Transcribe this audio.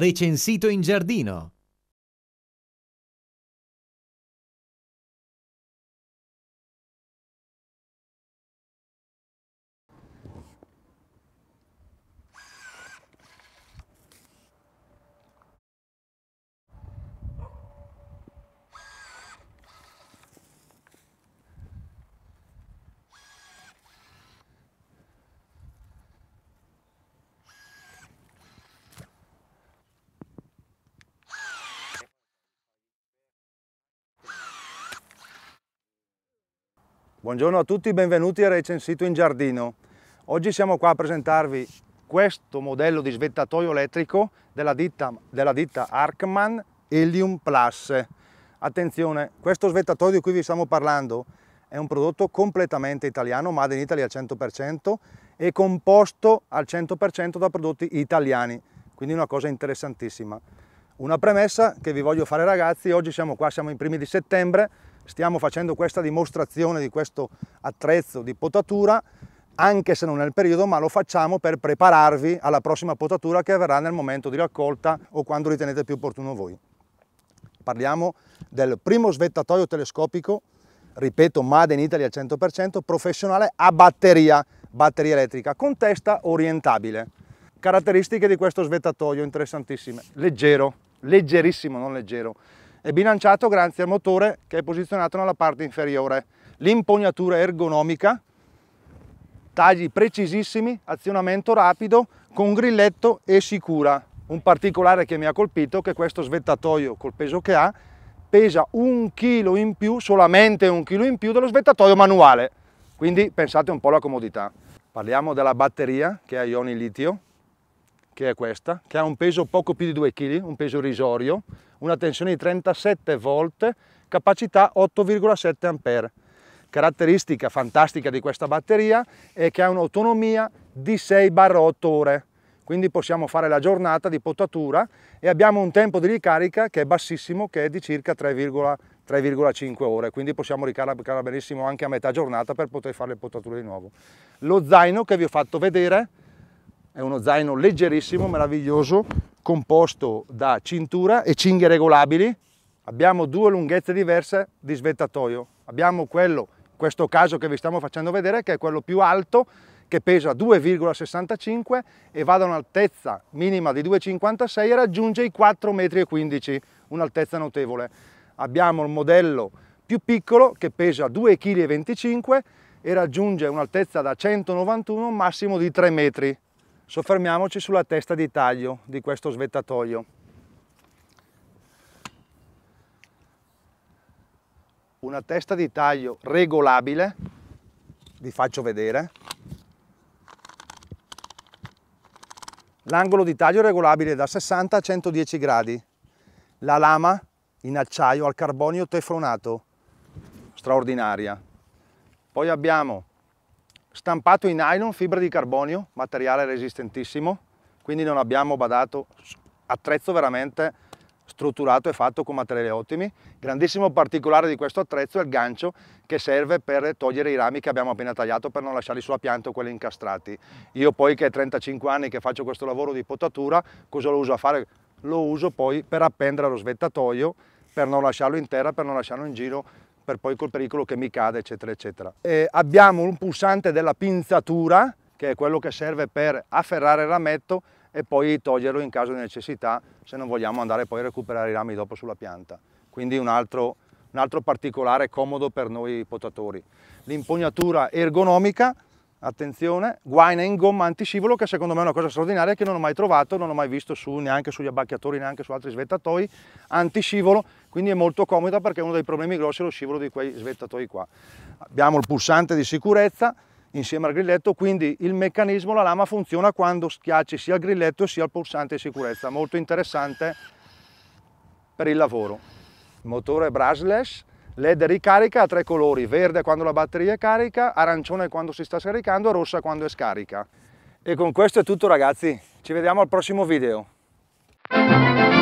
recensito in giardino. Buongiorno a tutti, benvenuti a Recensito in Giardino. Oggi siamo qua a presentarvi questo modello di svettatoio elettrico della ditta, della ditta Arkman Helium Plus. Attenzione, questo svettatoio di cui vi stiamo parlando è un prodotto completamente italiano, made in Italy al 100% e composto al 100% da prodotti italiani, quindi una cosa interessantissima. Una premessa che vi voglio fare ragazzi, oggi siamo qua, siamo i primi di settembre, stiamo facendo questa dimostrazione di questo attrezzo di potatura anche se non è il periodo, ma lo facciamo per prepararvi alla prossima potatura che avverrà nel momento di raccolta o quando ritenete più opportuno voi. Parliamo del primo svettatoio telescopico, ripeto, made in Italy al 100%, professionale a batteria, batteria elettrica, con testa orientabile. Caratteristiche di questo svettatoio interessantissime. Leggero, leggerissimo, non leggero è bilanciato grazie al motore che è posizionato nella parte inferiore. L'impugnatura ergonomica, tagli precisissimi, azionamento rapido, con grilletto e sicura. Un particolare che mi ha colpito è che questo svettatoio col peso che ha pesa un chilo in più, solamente un chilo in più dello svettatoio manuale. Quindi pensate un po' alla comodità. Parliamo della batteria che ha ioni litio, che è questa, che ha un peso poco più di 2 kg, un peso irrisorio, una tensione di 37 volt, capacità 8,7 A. Caratteristica fantastica di questa batteria è che ha un'autonomia di 6-8 ore, quindi possiamo fare la giornata di potatura e abbiamo un tempo di ricarica che è bassissimo, che è di circa 3,5 ore, quindi possiamo ricaricarla benissimo anche a metà giornata per poter fare le potature di nuovo. Lo zaino che vi ho fatto vedere è uno zaino leggerissimo, meraviglioso, composto da cintura e cinghie regolabili. Abbiamo due lunghezze diverse di svettatoio. Abbiamo quello, in questo caso che vi stiamo facendo vedere, che è quello più alto, che pesa 2,65 e va da un'altezza minima di 2,56 e raggiunge i 4,15 m, un'altezza notevole. Abbiamo il modello più piccolo che pesa 2,25 kg e raggiunge un'altezza da 191 massimo di 3 metri. Soffermiamoci sulla testa di taglio di questo svettatoio. Una testa di taglio regolabile, vi faccio vedere. L'angolo di taglio è regolabile da 60 a 110 gradi. La lama in acciaio al carbonio tefronato, straordinaria. Poi abbiamo stampato in nylon, fibra di carbonio, materiale resistentissimo, quindi non abbiamo badato, attrezzo veramente strutturato e fatto con materiali ottimi. Grandissimo particolare di questo attrezzo è il gancio che serve per togliere i rami che abbiamo appena tagliato per non lasciarli sulla pianta o quelli incastrati. Io poi che ho 35 anni che faccio questo lavoro di potatura, cosa lo uso a fare? Lo uso poi per appendere allo svettatoio per non lasciarlo in terra, per non lasciarlo in giro per poi col pericolo che mi cade eccetera eccetera. E abbiamo un pulsante della pinzatura che è quello che serve per afferrare il rametto e poi toglierlo in caso di necessità se non vogliamo andare poi a recuperare i rami dopo sulla pianta. Quindi un altro, un altro particolare comodo per noi potatori. L'impugnatura ergonomica attenzione, guaina in gomma antiscivolo che secondo me è una cosa straordinaria che non ho mai trovato, non ho mai visto su, neanche sugli abbacchiatori, neanche su altri svettatoi, antiscivolo, quindi è molto comoda perché uno dei problemi grossi è lo scivolo di quei svettatoi qua. Abbiamo il pulsante di sicurezza insieme al grilletto, quindi il meccanismo, la lama funziona quando schiacci sia il grilletto sia il pulsante di sicurezza, molto interessante per il lavoro. motore brushless LED ricarica a tre colori, verde quando la batteria è carica, arancione quando si sta scaricando e rossa quando è scarica. E con questo è tutto ragazzi, ci vediamo al prossimo video.